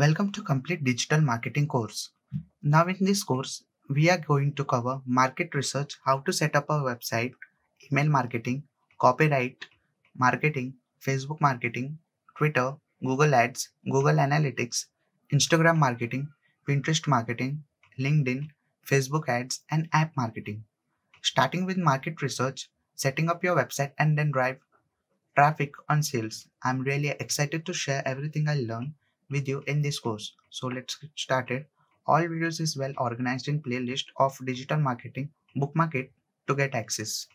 Welcome to Complete Digital Marketing course. Now in this course, we are going to cover market research, how to set up a website, email marketing, copyright, marketing, Facebook marketing, Twitter, Google Ads, Google Analytics, Instagram marketing, Pinterest marketing, LinkedIn, Facebook ads, and app marketing. Starting with market research, setting up your website and then drive traffic on sales. I'm really excited to share everything I learned with you in this course. So let's get started. All videos is well organized in playlist of digital marketing bookmark it to get access.